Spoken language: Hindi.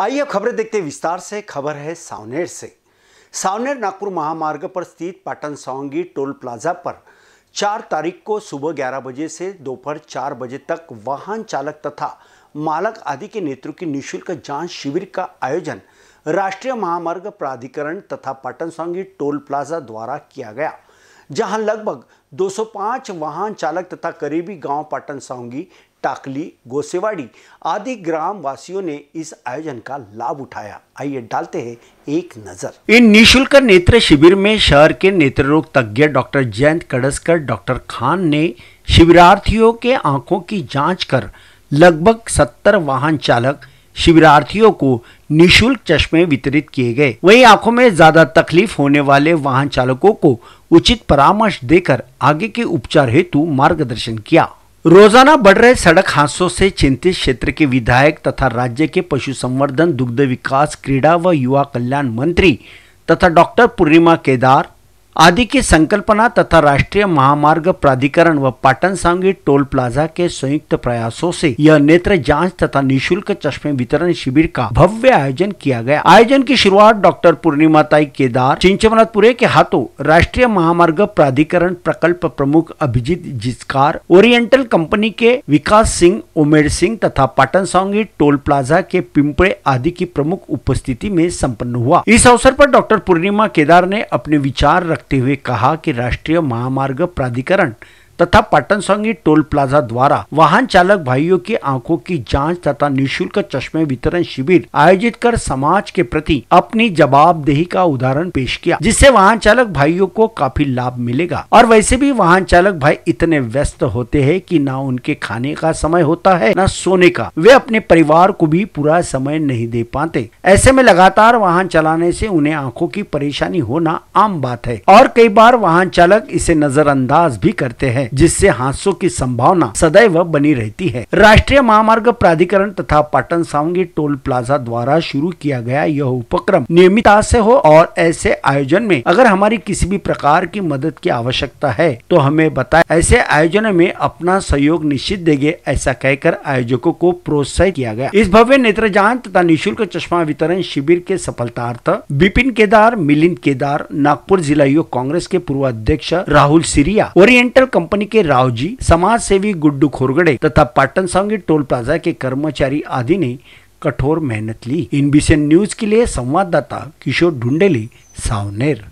आइए अब खबरें देखते हैं विस्तार से खबर है सावनेर से सावनेर नागपुर महामार्ग पर स्थित पाटन सौंगी टोल प्लाजा पर चार तारीख को सुबह ग्यारह बजे से दोपहर चार बजे तक वाहन चालक तथा मालक आदि के नेतृत्व की निःशुल्क जांच शिविर का आयोजन राष्ट्रीय महामार्ग प्राधिकरण तथा पाटन सौंगी टोल प्लाजा द्वारा किया गया जहां लगभग 205 वाहन चालक तथा करीबी गांव पाटन सौंगी टाकली गोसेवाड़ी आदि ग्राम वासियों ने इस आयोजन का लाभ उठाया आइए डालते हैं एक नजर इन निशुल्क नेत्र शिविर में शहर के नेत्र रोग तज्ञ डॉक्टर जयंत कड़सकर डॉक्टर खान ने शिविरार्थियों के आंखों की जांच कर लगभग सत्तर वाहन चालक शिविरार्थियों को निशुल्क चश्मे वितरित किए गए वहीं आंखों में ज्यादा तकलीफ होने वाले वाहन चालकों को उचित परामर्श देकर आगे के उपचार हेतु मार्गदर्शन किया रोजाना बढ़ रहे सड़क हादसों से चिंतित क्षेत्र के विधायक तथा राज्य के पशु संवर्धन दुग्ध विकास क्रीड़ा व युवा कल्याण मंत्री तथा डॉक्टर पूर्णिमा केदार आदि की संकल्पना तथा राष्ट्रीय महामार्ग प्राधिकरण व पाटन सांगी टोल प्लाजा के संयुक्त प्रयासों से यह नेत्र जांच तथा निशुल्क चश्मे वितरण शिविर का भव्य आयोजन किया गया आयोजन की शुरुआत डॉक्टर पूर्णिमा ताई केदार चिंचवनाथपुरे के हाथों राष्ट्रीय महामार्ग प्राधिकरण प्रकल्प प्रमुख अभिजीत जिस्कार ओरिएंटल कंपनी के विकास सिंह उमेर सिंह तथा पाटन सांगी टोल प्लाजा के पिंपड़े आदि की प्रमुख उपस्थिति में सम्पन्न हुआ इस अवसर आरोप डॉक्टर पूर्णिमा केदार ने अपने विचार रखते हुए कहा कि राष्ट्रीय महामार्ग प्राधिकरण तथा पटन संगी टोल प्लाजा द्वारा वाहन चालक भाइयों की आंखों की जांच तथा निशुल्क चश्मे वितरण शिविर आयोजित कर समाज के प्रति अपनी जवाबदेही का उदाहरण पेश किया जिससे वाहन चालक भाइयों को काफी लाभ मिलेगा और वैसे भी वाहन चालक भाई इतने व्यस्त होते हैं कि ना उनके खाने का समय होता है न सोने का वे अपने परिवार को भी पूरा समय नहीं दे पाते ऐसे में लगातार वाहन चलाने से उन्हें आंखों की परेशानी होना आम बात है और कई बार वाहन चालक इसे नजरअंदाज भी करते हैं जिससे हादसों की संभावना सदैव बनी रहती है राष्ट्रीय महामार्ग प्राधिकरण तथा पाटन सावंगी टोल प्लाजा द्वारा शुरू किया गया यह उपक्रम नियमितता से हो और ऐसे आयोजन में अगर हमारी किसी भी प्रकार की मदद की आवश्यकता है तो हमें बताए ऐसे आयोजन में अपना सहयोग निश्चित देंगे ऐसा कहकर आयोजकों को प्रोत्साहित किया गया इस भव्य नेत्र तथा निःशुल्क चश्मा वितरण शिविर के सफलतार्थ बिपिन केदार मिलिंद केदार नागपुर जिला युवक कांग्रेस के पूर्व अध्यक्ष राहुल सिरिया ओरिएंटल कंपनी के राव जी सेवी गुड्डू खोरगडे तथा पाटन सांगी टोल प्लाजा के कर्मचारी आदि ने कठोर मेहनत ली इनबीसीएन न्यूज के लिए संवाददाता किशोर ढूंढेली सावनेर